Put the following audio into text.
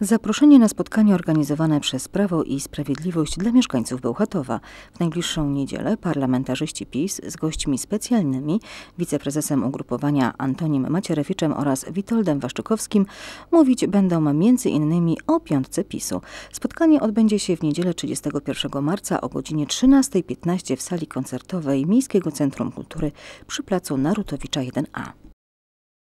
Zaproszenie na spotkanie organizowane przez Prawo i Sprawiedliwość dla mieszkańców Bełchatowa. W najbliższą niedzielę parlamentarzyści PiS z gośćmi specjalnymi, wiceprezesem ugrupowania Antonim Macierewiczem oraz Witoldem Waszczykowskim mówić będą m.in. o piątce PiSu. Spotkanie odbędzie się w niedzielę 31 marca o godzinie 13.15 w sali koncertowej Miejskiego Centrum Kultury przy placu Narutowicza 1A.